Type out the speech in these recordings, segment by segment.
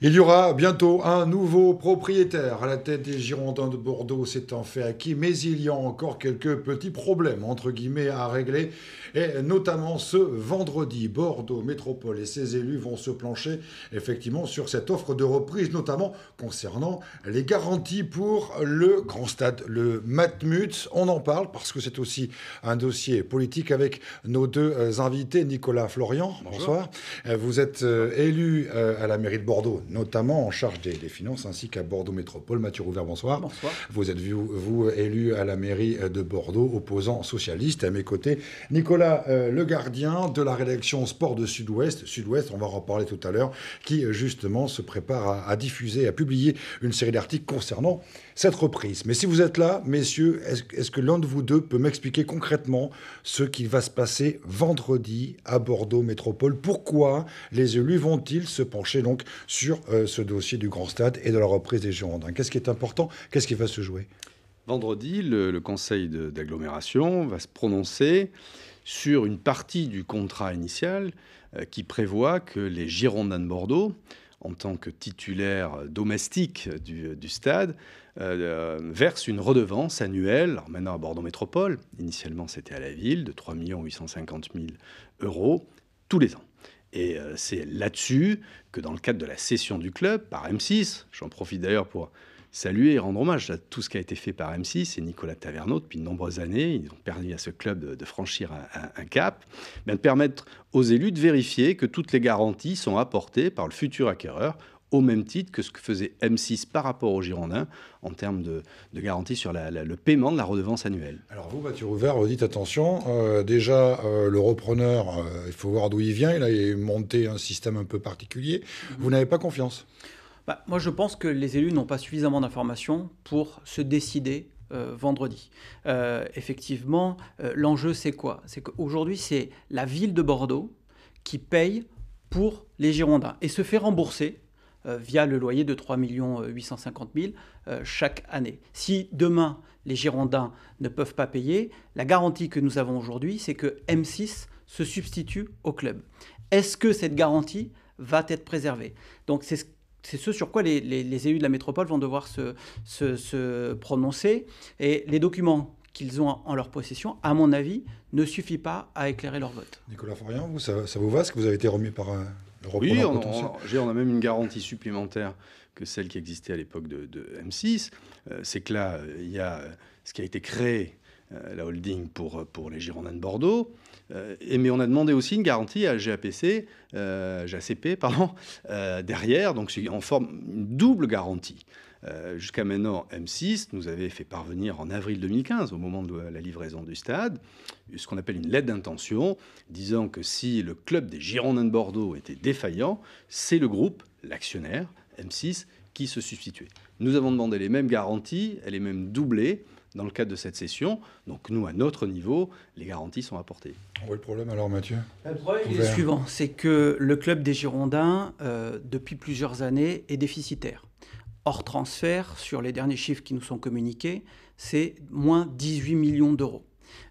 Il y aura bientôt un nouveau propriétaire à la tête des Girondins de Bordeaux, c'est un fait acquis, mais il y a encore quelques petits problèmes, entre guillemets, à régler, et notamment ce vendredi, Bordeaux Métropole et ses élus vont se plancher effectivement sur cette offre de reprise, notamment concernant les garanties pour le grand stade, le Matmut. On en parle parce que c'est aussi un dossier politique avec nos deux euh, invités, Nicolas Florian, bonsoir. Euh, vous êtes euh, élu à la mairie de Bordeaux notamment en charge des, finances, ainsi qu'à Bordeaux Métropole. Mathieu Rouvert, bonsoir. Vous êtes, vous, vous, élu à la mairie de Bordeaux, opposant socialiste. À mes côtés, Nicolas euh, Le Gardien de la rédaction Sport de Sud-Ouest. Sud-Ouest, on va en reparler tout à l'heure, qui euh, justement se prépare à, diffuser, à publier une série d'articles concernant cette reprise. Mais si vous êtes là, messieurs, est-ce que l'un de vous deux peut m'expliquer concrètement ce qui va se passer vendredi à Bordeaux Métropole Pourquoi les élus vont-ils se pencher donc sur euh, ce dossier du Grand Stade et de la reprise des Girondins. Qu'est-ce qui est important Qu'est-ce qui va se jouer Vendredi, le, conseil d'agglomération va se prononcer sur une partie du contrat initial euh, qui prévoit que les Girondins de Bordeaux, en tant que titulaire domestique du, stade, euh, versent une redevance annuelle, alors maintenant à Bordeaux Métropole, initialement c'était à la ville, de 3 850 000 euros tous les ans. Et euh, c'est là-dessus que dans le cadre de la cession du club par M6, j'en profite d'ailleurs pour saluer et rendre hommage à tout ce qui a été fait par M6 et Nicolas Taverneau depuis de nombreuses années. Ils ont permis à ce club de, franchir un, cap, de permettre aux élus de vérifier que toutes les garanties sont apportées par le futur acquéreur au même titre que ce que faisait M6 par rapport aux Girondins en termes de, garantie sur le paiement de la redevance annuelle. Alors vous, Mathieu Rouvert, vous dites attention, euh, déjà euh, le repreneur, euh, il faut voir d'où il vient, il a monté un système un peu particulier, vous n'avez pas confiance bah, Moi je pense que les élus n'ont pas suffisamment d'informations pour se décider vendredi. effectivement, l'enjeu c'est quoi C'est qu'aujourd'hui c'est la ville de Bordeaux qui paye pour les Girondins et se fait rembourser euh, via le loyer de 3 850 000 chaque année. Si demain les Girondins ne peuvent pas payer, la garantie que nous avons aujourd'hui, c'est que M6 se substitue au club. Est-ce que cette garantie va être préservée Donc c'est ce c'est ce sur quoi les, les, élus de la métropole vont devoir se, se, prononcer. Et les documents qu'ils ont en leur possession, à mon avis, ne suffit pas à éclairer leur vote. Nicolas Florian, vous, ça, vous va ce que vous avez été remis par oui, on, on, a même une garantie supplémentaire que celle qui existait à l'époque de, M6. Euh, c'est que là, euh, il y a euh, ce qui a été créé, la holding pour, pour les Girondins de Bordeaux. et, mais on a demandé aussi une garantie à GAPC, GACP, pardon, derrière. Donc, en forme une double garantie. Euh, jusqu'à maintenant, M6 nous avait fait parvenir en avril 2015, au moment de la livraison du stade, ce qu'on appelle une lettre d'intention, disant que si le club des Girondins de Bordeaux était défaillant, c'est le groupe, l'actionnaire, M6, qui se substituait. Nous avons demandé les mêmes garanties, elle est même doublée dans le cadre de cette session. Donc nous, à notre niveau, les garanties sont apportées. On voit le problème alors, Mathieu Le problème est le suivant, c'est que le club des Girondins, euh, depuis plusieurs années, est déficitaire hors transfert, sur les derniers chiffres qui nous sont communiqués, c'est moins 18 millions d'euros.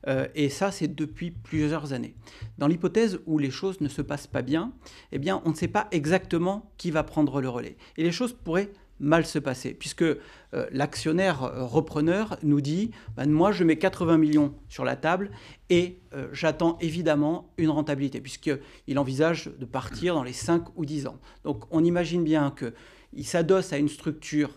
Euh, et ça, c'est depuis plusieurs années. Dans l'hypothèse où les choses ne se passent pas bien, eh bien, on ne sait pas exactement qui va prendre le relais. Et les choses pourraient mal se passer, puisque euh, l'actionnaire euh, repreneur nous dit bah, moi je mets 80 millions sur la table et j'attends évidemment une rentabilité, puisqu'il envisage de partir dans les 5 ou 10 ans. Donc on imagine bien que il s'adosse à une structure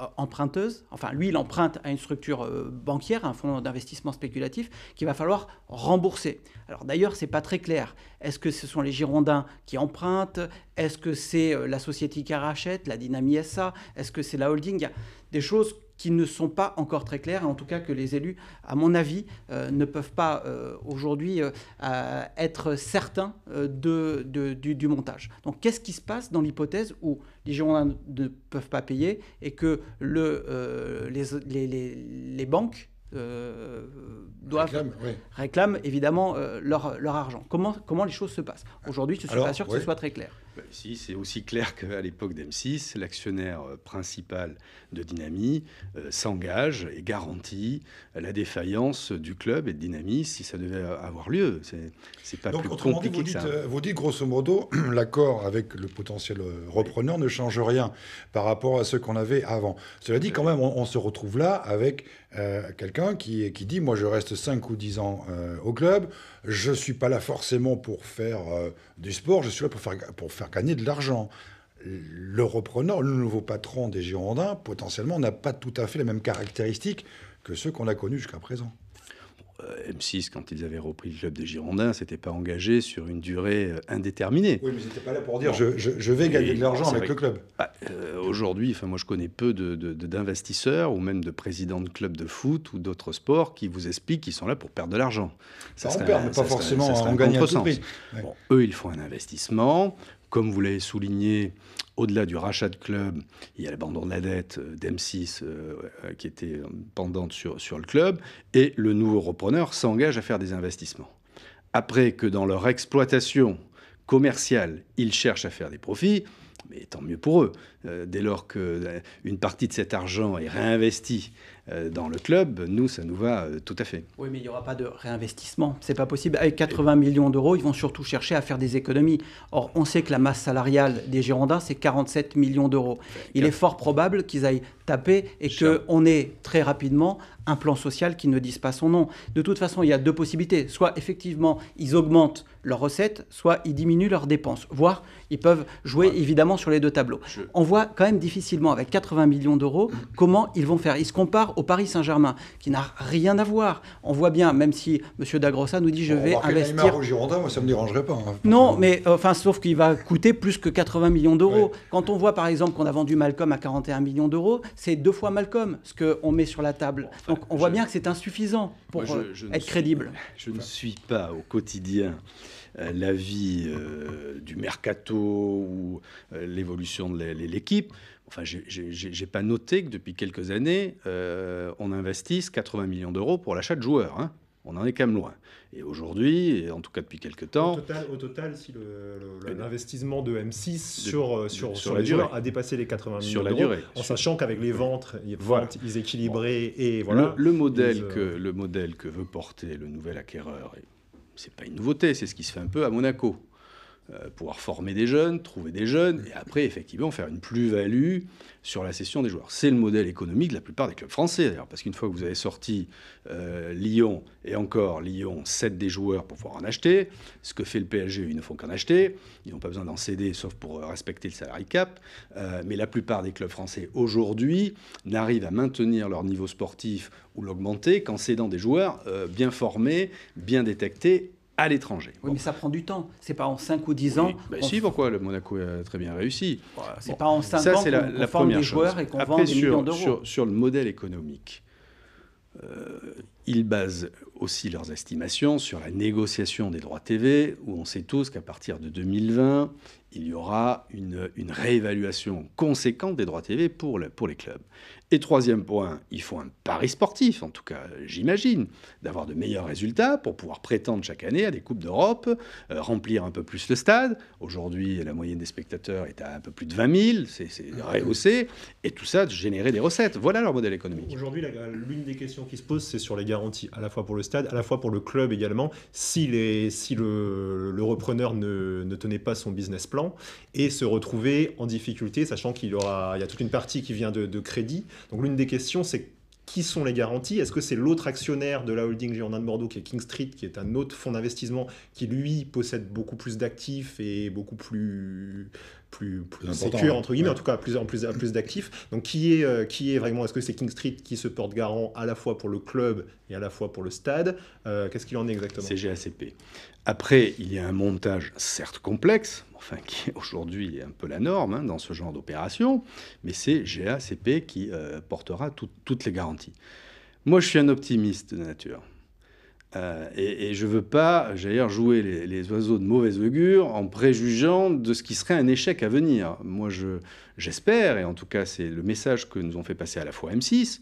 euh, emprunteuse, enfin lui il emprunte à une structure euh, bancaire, un fonds d'investissement spéculatif, qu'il va falloir rembourser. Alors d'ailleurs c'est pas très clair. Est-ce que ce sont les Girondins qui empruntent Est-ce que c'est euh, la société qui rachète, la Dynamie SA Est-ce que c'est la holding Il y a des choses qui ne sont pas encore très claires, et en tout cas que les élus, à mon avis, euh, ne peuvent pas euh, aujourd'hui euh, être certains de, du, montage. Donc qu'est-ce qui se passe dans l'hypothèse où les Girondins ne peuvent pas payer et que le, les, les, banques doivent réclament, évidemment leur, argent. Comment, comment les choses se passent Aujourd'hui, je ne suis pas sûr que ce soit très clair. Bah, ici, c'est aussi clair qu'à l'époque d'M6, l'actionnaire euh, principal de Dynami euh, s'engage et garantit la défaillance du club et de Dynami si ça devait euh, avoir lieu. C'est pas Donc, plus compliqué dit, vous que ça. vous dites grosso modo, l'accord avec le potentiel repreneur ne change rien par rapport à ce qu'on avait avant. Cela dit, quand même, on, se retrouve là avec quelqu'un qui, qui, dit, moi je reste 5 ou 10 ans au club, je ne suis pas là forcément pour faire du sport, je suis là pour faire, pour faire gagner de l'argent. Le repreneur, le nouveau patron des Girondins, potentiellement, n'a pas tout à fait les mêmes caractéristiques que ceux qu'on a connus jusqu'à présent. Euh, M6, quand ils avaient repris le club des Girondins, s'était pas engagé sur une durée euh, indéterminée. Oui, mais ils n'étaient pas là pour dire je, vais gagner de l'argent avec le club. Bah, euh, aujourd'hui, enfin, moi je connais peu d'investisseurs de, ou même de présidents de clubs de foot ou d'autres sports qui vous expliquent qu'ils sont là pour perdre de l'argent. Ça, bah, ça on perd, pas forcément, en eux, ils font un investissement. Comme vous l'avez souligné, au-delà du rachat de club, il y a l'abandon de la dette euh, d'M6 euh, euh, qui était pendante sur, le club, et le nouveau repreneur s'engage à faire des investissements. Après que dans leur exploitation commerciale, ils cherchent à faire des profits, mais tant mieux pour eux. dès lors qu'une partie de cet argent est réinvestie euh, dans le club, nous, ça nous va euh, tout à fait. Oui, mais il n'y aura pas de réinvestissement. C'est pas possible. Avec 80 millions d'euros, ils vont surtout chercher à faire des économies. Or, on sait que la masse salariale des Girondins, c'est 47 millions d'euros. Il est fort probable qu'ils aillent taper et qu'on ait très rapidement un plan social qui ne dise pas son nom. De toute façon, il y a deux possibilités. Soit effectivement, ils augmentent leurs recettes, soit ils diminuent leurs dépenses, voire ils peuvent jouer évidemment sur les deux tableaux. On voit quand même difficilement, avec 80 millions d'euros, mm. comment ils vont faire. Ils se comparent au Paris Saint-Germain, qui n'a rien à voir. On voit bien, même si M. Dagrossa nous dit je vais investir... Un Girondin, moi ça ne me dérangerait pas. Hein, non, mais euh, enfin, sauf qu'il va coûter plus que 80 millions d'euros. Quand on voit par exemple qu'on a vendu Malcolm à 41 millions d'euros, c'est deux fois Malcolm ce qu'on met sur la table. Donc donc on voit bien que c'est insuffisant pour euh, être crédible. je ne suis pas au quotidien euh, la vie euh, du mercato ou l'évolution de l'équipe. Enfin, je n'ai pas noté que depuis quelques années, on investisse 80 millions d'euros pour l'achat de joueurs. Hein on en est quand même loin. Et aujourd'hui, en tout cas depuis quelques temps... Au total, si l'investissement de M6 euh, sur, sur, la, durée a dépassé les 80 millions durée. en sachant qu'avec les ventes, ils équilibraient et voilà... Le, modèle euh, que, le modèle que veut porter le nouvel acquéreur, c'est pas une nouveauté, c'est ce qui se fait un peu à Monaco. Euh, pouvoir former des jeunes, trouver des jeunes, et après, effectivement, faire une plus-value sur la cession des joueurs. C'est le modèle économique de la plupart des clubs français, d'ailleurs, parce qu'une fois que vous avez sorti euh, Lyon, et encore Lyon, 7 des joueurs pour pouvoir en acheter, ce que fait le PSG, ils ne font qu'en acheter, ils n'ont pas besoin d'en céder, sauf pour euh, respecter le salary cap, mais la plupart des clubs français, aujourd'hui, n'arrivent à maintenir leur niveau sportif ou l'augmenter qu'en cédant des joueurs bien formés, bien détectés à l'étranger. Oui, mais ça prend du temps. C'est pas en 5 ou 10 ans. Bah, oui. Ben si, pourquoi le Monaco a euh, très bien réussi. C'est bon. pas en 5 ans qu'on la, la forme des chose. joueurs et qu'on vend des sur, millions d'euros. Sur, sur, le modèle économique, euh, ils basent aussi leurs estimations sur la négociation des droits TV, où on sait tous qu'à partir de 2020, il y aura une, réévaluation conséquente des droits TV pour, les clubs. Et troisième point, il faut un pari sportif, en tout cas j'imagine, d'avoir de meilleurs résultats pour pouvoir prétendre chaque année à des Coupes d'Europe, euh, remplir un peu plus le stade. Aujourd'hui, la moyenne des spectateurs est à un peu plus de 20 000, c'est ah, rehaussé, et tout ça générer des recettes. Voilà leur modèle économique. Aujourd'hui, l'une des questions qui se pose, c'est sur les garanties, à la fois pour le stade, à la fois pour le club également, si, le, repreneur ne tenait pas son business plan et se retrouver en difficulté, sachant qu'il y, aura, il y a toute une partie qui vient de, crédit. Donc l'une des questions, c'est qui sont les garanties Est-ce que c'est l'autre actionnaire de la holding Girondin de Bordeaux, qui est King Street, qui est un autre fonds d'investissement, qui lui possède beaucoup plus d'actifs et beaucoup plus plus, plus sécure, hein. entre guillemets, en tout cas plus, en plus, plus d'actifs. Donc qui est, euh, qui est vraiment, est-ce que c'est King Street qui se porte garant à la fois pour le club et à la fois pour le stade euh, Qu'est-ce qu'il en est exactement C'est GACP. Après, il y a un montage certes complexe, enfin qui aujourd'hui est un peu la norme hein, dans ce genre d'opération, mais c'est GACP qui euh, portera toutes les garanties. Moi, je suis un optimiste de nature. Euh, et, je ne veux pas, d'ailleurs, jouer les, oiseaux de mauvaise augure en préjugeant de ce qui serait un échec à venir. Moi, j'espère, et en tout cas, c'est le message que nous ont fait passer à la fois M6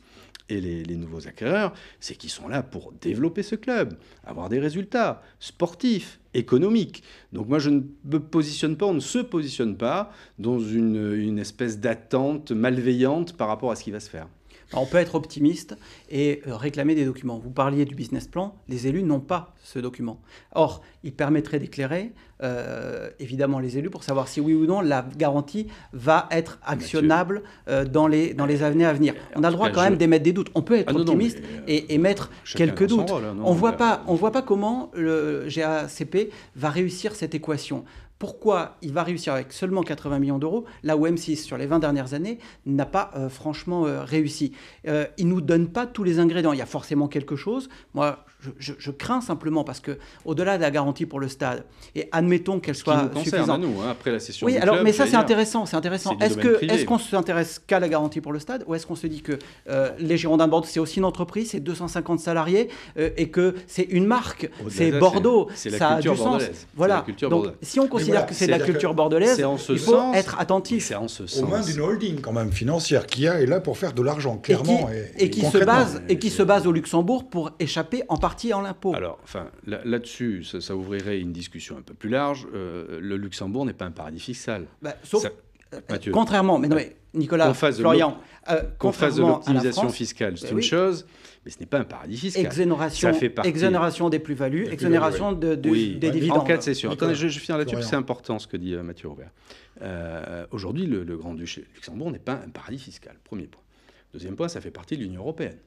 et les, nouveaux acquéreurs, c'est qu'ils sont là pour développer ce club, avoir des résultats sportifs, économiques. Donc moi, je ne me positionne pas, on ne se positionne pas dans une espèce d'attente malveillante par rapport à ce qui va se faire. On peut être optimiste et euh, réclamer des documents. Vous parliez du business plan, les élus n'ont pas ce document. Or, il permettrait d'éclairer euh, évidemment les élus pour savoir si oui ou non la garantie va être actionnable euh, dans les, dans les années à venir. On a le droit quand même d'émettre des doutes. On peut ah être optimiste et émettre quelques doutes. Hein, on ne voit, on voit pas comment le GACP va réussir cette équation pourquoi il va réussir avec seulement 80 millions d'euros, là où M6, sur les 20 dernières années, n'a pas euh, franchement euh, réussi. Euh, il ne nous donne pas tous les ingrédients. Il y a forcément quelque chose. Moi, je, crains simplement parce que au-delà de la garantie pour le stade, et admettons qu'elle soit suffisante. nous, hein, après la session. Oui, alors mais ça c'est intéressant, c'est intéressant. Est-ce qu'on que est-ce qu'on s'intéresse qu'à la garantie pour le stade ou est-ce qu'on se dit que euh, les Girondins de Bordeaux c'est aussi une entreprise, c'est 250 salariés euh, et que c'est une marque, c'est Bordeaux, ça a du sens. Voilà. Donc si on considère que c'est de la culture bordelaise, il faut être attentif. En ce sens. d'une holding quand même financière qui a est là pour faire de l'argent clairement et qui, se base et qui se base au Luxembourg pour échapper en partie en l'impôt. Alors, enfin, là-dessus, ça, ouvrirait une discussion un peu plus large. Euh, le Luxembourg n'est pas un paradis fiscal. Bah, euh, contrairement, mais non, Nicolas, Florian, euh, qu'on de l'optimisation fiscale, c'est une chose, mais ce n'est pas un paradis fiscal. Exonération, exonération des plus-values, exonération des dividendes. En cas de cession. Attendez, je, finis là-dessus, c'est important ce que dit euh, Mathieu Robert. Aujourd'hui, le, Grand-Duché Luxembourg n'est pas un paradis fiscal, premier point. Deuxième point, ça fait partie de l'Union européenne.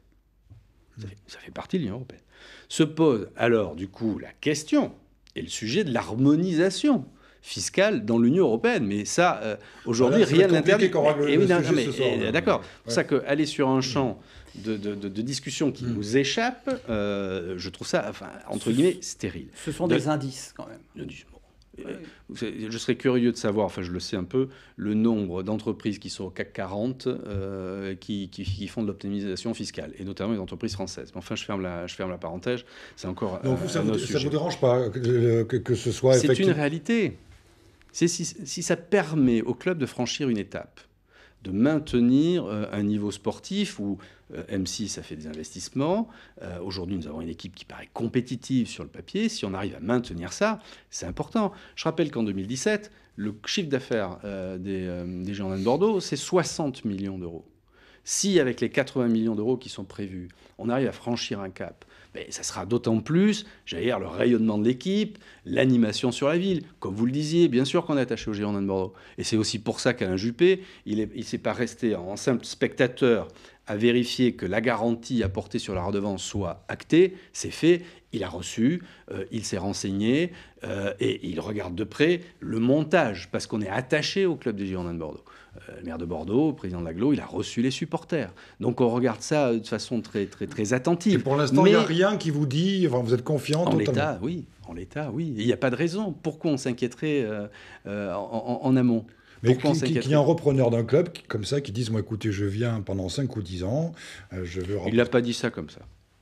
Ça fait, partie de l'Union européenne. Se pose alors, du coup, la question et le sujet de l'harmonisation fiscale dans l'Union européenne. Mais ça, euh, aujourd'hui, rien n'interdit. Eh et, eh, hein. d'accord. C'est pour ça qu'aller sur un champ de, discussion qui mm. nous échappe, euh, je trouve ça, entre guillemets, stérile. Ce sont des indices, quand même. Euh, je serais curieux de savoir, enfin je le sais un peu, le nombre d'entreprises qui sont au CAC 40 euh, qui, font de l'optimisation fiscale, et notamment les entreprises françaises. Mais enfin, je ferme la, je ferme la parenthèse. C'est encore. Donc, ça ne vous, dérange pas que, ce soit. C'est une réalité. Si, si ça permet au club de franchir une étape, de maintenir euh, un niveau sportif où euh, M6 a fait des investissements. Euh, aujourd'hui, nous avons une équipe qui paraît compétitive sur le papier. Si on arrive à maintenir ça, c'est important. Je rappelle qu'en 2017, le chiffre d'affaires des, des de Bordeaux, c'est 60 millions d'euros. Si avec les 80 millions d'euros qui sont prévus, on arrive à franchir un cap, mais ben, ça sera d'autant plus, j'allais dire, le rayonnement de l'équipe, l'animation sur la ville. Comme vous le disiez, bien sûr qu'on est attaché au Girondin de Bordeaux. Et c'est aussi pour ça qu'Alain Juppé, il ne s'est pas resté en simple spectateur à vérifier que la garantie apportée sur la redevance soit actée, c'est fait, il a reçu, euh, il s'est renseigné euh, et il regarde de près le montage, parce qu'on est attaché au club du Girondins de Bordeaux. Euh, le maire de Bordeaux, président de l'aglo, il a reçu les supporters. Donc on regarde ça de façon très, très, très attentive. Et pour l'instant, il n'y a rien qui vous dit, enfin, vous êtes confiant En l'état, oui. En l'état, oui. Il n'y a pas de raison. Pourquoi on s'inquiéterait euh, euh, en, amont mais qu'il y un repreneur d'un club comme ça qui dise Moi, écoutez, je viens pendant 5 ou 10 ans, je veux. Il n'a pas dit ça comme ça.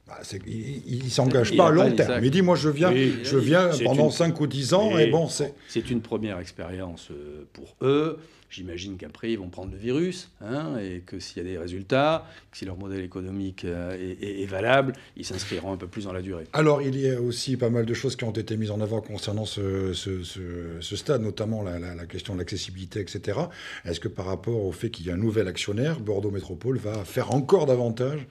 Bah, il ne s'engage pas à long terme. Il dit, moi, je viens, je viens pendant 5 ou 10 ans, et bon, c'est... C'est une première expérience pour eux. J'imagine qu'après, ils vont prendre le virus, hein, et que s'il y a des résultats, que si leur modèle économique euh, est, valable, ils s'inscriront un peu plus dans la durée. Alors, il y a aussi pas mal de choses qui ont été mises en avant concernant ce, stade, notamment la, question de l'accessibilité, etc. Est-ce que par rapport au fait qu'il y a un nouvel actionnaire, Bordeaux Métropole va faire encore davantage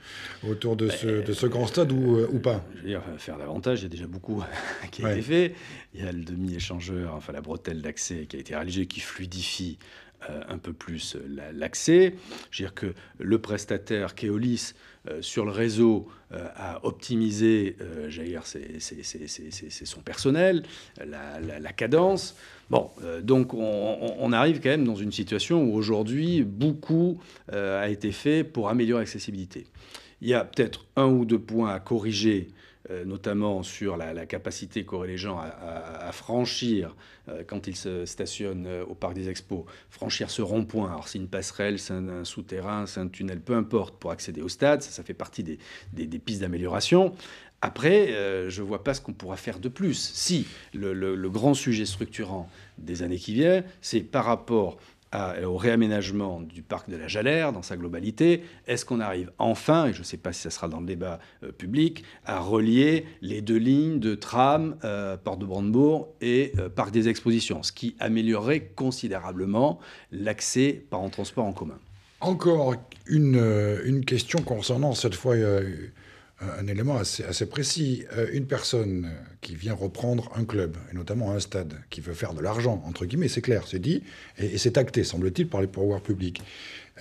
autour de ce, euh, grand stade ou, euh, pas Je veux dire, faire davantage, il y a déjà beaucoup qui a été fait. Il y a le demi-échangeur, enfin la bretelle d'accès qui a été réalisée, qui fluidifie euh, un peu plus euh, l'accès. Je veux dire que le prestataire Keolis euh, sur le réseau a optimisé, j'allais dire, c'est son personnel, la, cadence. Bon, donc on, arrive quand même dans une situation où aujourd'hui beaucoup a été fait pour améliorer l'accessibilité. Il y a peut-être un ou deux points à corriger euh, notamment sur la, capacité qu'auraient les gens à, franchir euh, quand ils se stationnent euh, au parc des expos, franchir ce rond-point. Alors c'est une passerelle, c'est un, souterrain, c'est un tunnel, peu importe, pour accéder au stade, ça, fait partie des, pistes d'amélioration. Après, je vois pas ce qu'on pourra faire de plus. Si le grand sujet structurant des années qui viennent, c'est par rapport au réaménagement du parc de la Jalère dans sa globalité, est-ce qu'on arrive enfin, et je ne sais pas si ça sera dans le débat euh, public, à relier les deux lignes de tram, euh, Porte de Brandebourg et euh, Parc des Expositions, ce qui améliorerait considérablement l'accès par un transport en commun Encore une, euh, une question concernant cette fois un élément assez, précis. Euh, une personne qui vient reprendre un club, et notamment un stade, qui veut faire de l'argent, entre guillemets, c'est clair, c'est dit, et, c'est acté, semble-t-il, par les pouvoirs publics.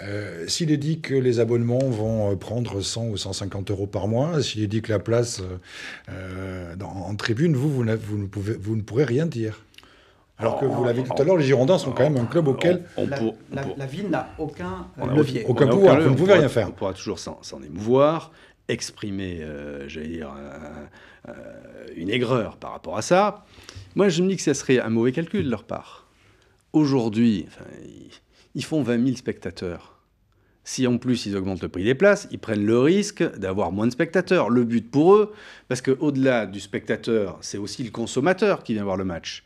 Euh, s'il est dit que les abonnements vont euh, prendre 100 ou 150 euros par mois, s'il est dit que la place en tribune, vous, vous, ne pouvez, vous ne pourrez rien dire. Alors que vous l'avez dit tout à l'heure, les Girondins sont quand même un club auquel la, ville n'a aucun levier, aucun, pouvoir. vous ne pouvez rien faire. On pourra toujours s'en émouvoir exprimer, euh, j'allais dire, une aigreur par rapport à ça. Moi, je me dis que ça serait un mauvais calcul de leur part. Aujourd'hui, ils font 20 000 spectateurs. Si en plus ils augmentent le prix des places, ils prennent le risque d'avoir moins de spectateurs. Le but pour eux, parce qu'au-delà du spectateur, c'est aussi le consommateur qui vient voir le match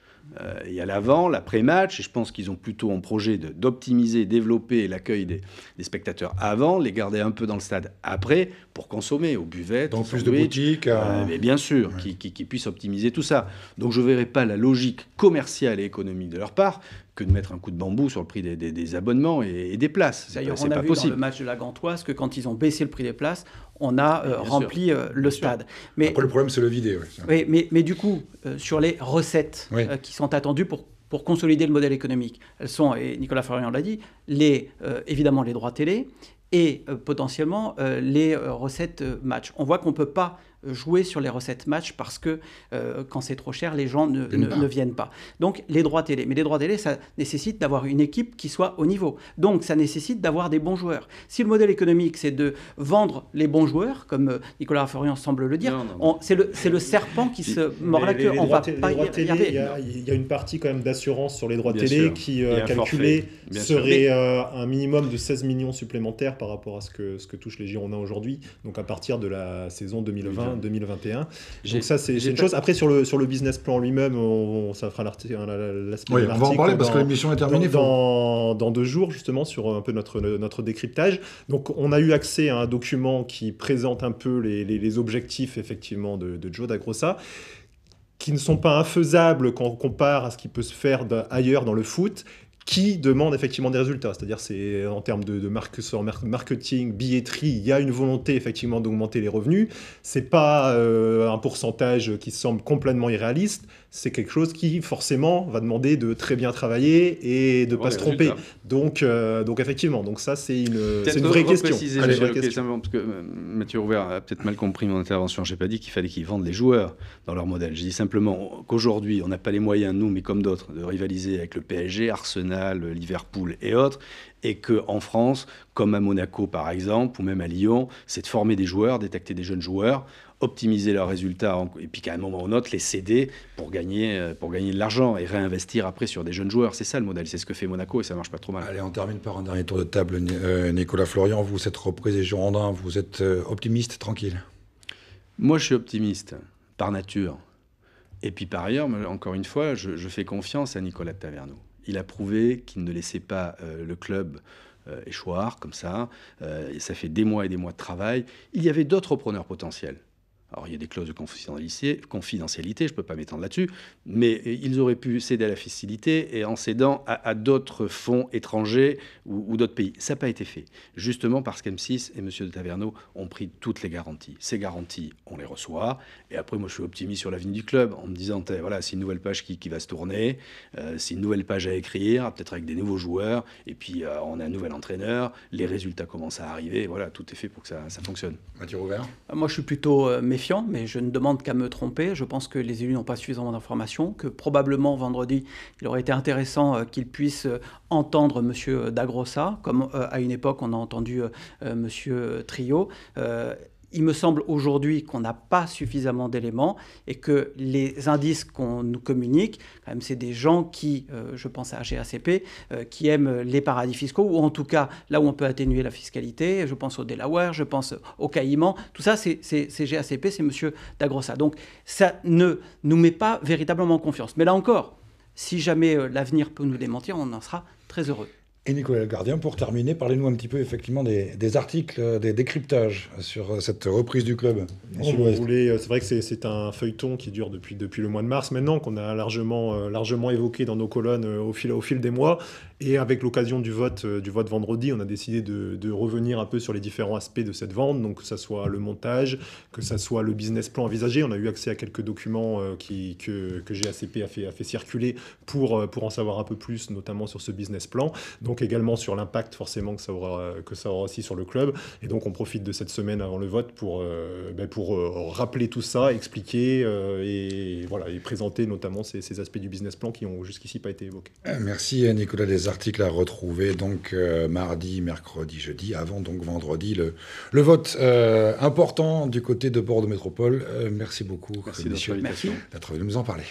il y a l'avant, l'après-match, et je pense qu'ils ont plutôt en projet d'optimiser, développer l'accueil des, spectateurs avant, les garder un peu dans le stade après, pour consommer aux buvettes. Dans plus de boutiques. Euh, mais bien sûr, qui, puissent optimiser tout ça. Donc je ne verrai pas la logique commerciale et économique de leur part, que de mettre un coup de bambou sur le prix des, des, des abonnements et, des places. D'ailleurs, on a pas vu possible. dans le match de la Gantoise que quand ils ont baissé le prix des places, on a euh, rempli euh, le stade. Mais, Après, le problème, c'est le vider. Oui, mais, mais du coup, euh, sur les recettes qui sont attendues pour pour consolider le modèle économique. Elles sont, et Nicolas en l'a dit, les, évidemment les droits télé et potentiellement les recettes match. On voit qu'on ne peut pas jouer sur les recettes match parce que euh, quand c'est trop cher, les gens ne, viennent pas. Donc les droits télé. Mais les droits télé, ça nécessite d'avoir une équipe qui soit au niveau. Donc ça nécessite d'avoir des bons joueurs. Si le modèle économique, c'est de vendre les bons joueurs, comme euh, Nicolas Ferian semble le dire, c'est le, le, serpent qui se mord la queue. on va pas y Il y, a une partie quand même d'assurance sur les droits télé qui, euh, calculée, serait un minimum de 16 millions supplémentaires par rapport à ce que, ce que touchent les Girondins aujourd'hui. Donc à partir de la saison 2020 2021. Donc ça, c'est une chose. Après, sur le, sur le business plan lui-même, on, ça fera l'aspect oui, On va en parler parce que l'émission est terminée. Dans, dans, deux jours, justement, sur euh, un peu notre, notre décryptage. Donc, on a eu accès à un document qui présente un peu les, les, objectifs, effectivement, de, de Joe D'Agrossa, qui ne sont pas infaisables quand on compare à ce qui peut se faire ailleurs dans le foot, qui demande effectivement des résultats. C'est-à-dire, c'est en termes de, marketing, billetterie, il y a une volonté effectivement d'augmenter les revenus. ce n'est pas euh, un pourcentage qui semble complètement irréaliste c'est quelque chose qui forcément va demander de très bien travailler et de ne pas se tromper. Donc, euh, donc effectivement, donc ça c'est une, c'est une vraie question. Allez, euh, Mathieu Rouvert a peut-être mal compris mon intervention. Je n'ai pas dit qu'il fallait qu'ils vendent les joueurs dans leur modèle. J'ai dis simplement qu'aujourd'hui on n'a pas les moyens nous, mais comme d'autres, de rivaliser avec le PSG, Arsenal, Liverpool et autres et qu'en France, comme à Monaco par exemple, ou même à Lyon, c'est de former des joueurs, détecter des jeunes joueurs optimiser leurs résultats et puis qu'à un moment ou un autre les céder pour gagner, euh, pour gagner de l'argent et réinvestir après sur des jeunes joueurs. C'est ça le modèle, c'est ce que fait Monaco et ça marche pas trop mal. Allez, on termine par un dernier tour de table. Euh, Nicolas Florian, vous, cette reprise des Girondins, vous êtes euh, optimiste, tranquille Moi, je suis optimiste par nature. Et puis par ailleurs, encore une fois, je, fais confiance à Nicolas Taverneau. Il a prouvé qu'il ne laissait pas le club échoir comme ça. et ça fait des mois et des mois de travail. Il y avait d'autres preneurs potentiels. Alors, il y a des clauses de confidentialité, je ne peux pas m'étendre là-dessus, mais ils auraient pu céder à la facilité et en cédant à, d'autres fonds étrangers ou, d'autres pays. Ça n'a pas été fait, justement parce qu'M6 et M. de Taverneau ont pris toutes les garanties. Ces garanties, on les reçoit. Et après, moi, je suis optimiste sur l'avenir du club en me disant, voilà, c'est une nouvelle page qui, va se tourner, euh, c'est une nouvelle page à écrire, peut-être avec des nouveaux joueurs, et puis euh, on a un nouvel entraîneur, les résultats commencent à arriver, voilà, tout est fait pour que ça, fonctionne. Mathieu Rouvert Moi, je suis plutôt euh, mais je ne demande qu'à me tromper. Je pense que les élus n'ont pas suffisamment d'informations, que probablement vendredi, il aurait été intéressant euh, qu'ils puissent euh, entendre M. D'Agrossa, comme euh, à une époque on a entendu M. Trio il me semble aujourd'hui qu'on n'a pas suffisamment d'éléments et que les indices qu'on nous communique, quand même, c'est des gens qui, euh, je pense à GACP, euh, qui aiment les paradis fiscaux ou en tout cas là où on peut atténuer la fiscalité. Je pense au Delaware, je pense au Caïman. Tout ça, c'est GACP, c'est M. Dagrossa. Donc ça ne nous met pas véritablement en confiance. Mais là encore, si jamais euh, l'avenir peut nous démentir, on en sera très heureux. Et Nicolas Gardien, pour terminer, parlez-nous un petit peu effectivement des, articles, euh, des décryptages sur euh, cette reprise du club. Euh, c'est vrai que c'est un feuilleton qui dure depuis, depuis le mois de mars maintenant, qu'on a largement, largement évoqué dans nos colonnes au fil, au fil des mois. Et avec l'occasion du vote, du vote vendredi, on a décidé de, de, revenir un peu sur les différents aspects de cette vente, donc que ce soit le montage, que ça soit le business plan envisagé. On a eu accès à quelques documents qui, que, que GACP a fait, fait circuler pour, pour en savoir un peu plus, notamment sur ce business plan donc également sur l'impact forcément que ça, aura, que ça aura aussi sur le club. Et donc on profite de cette semaine avant le vote pour, euh, ben, pour euh, rappeler tout ça, expliquer euh, et, voilà, et présenter notamment ces, ces, aspects du business plan qui ont jusqu'ici pas été évoqués. Merci Nicolas. des articles à retrouver donc mardi, mercredi, jeudi, avant donc vendredi le, le vote important du côté de Bordeaux Métropole. merci beaucoup, merci d'être venu nous en parler.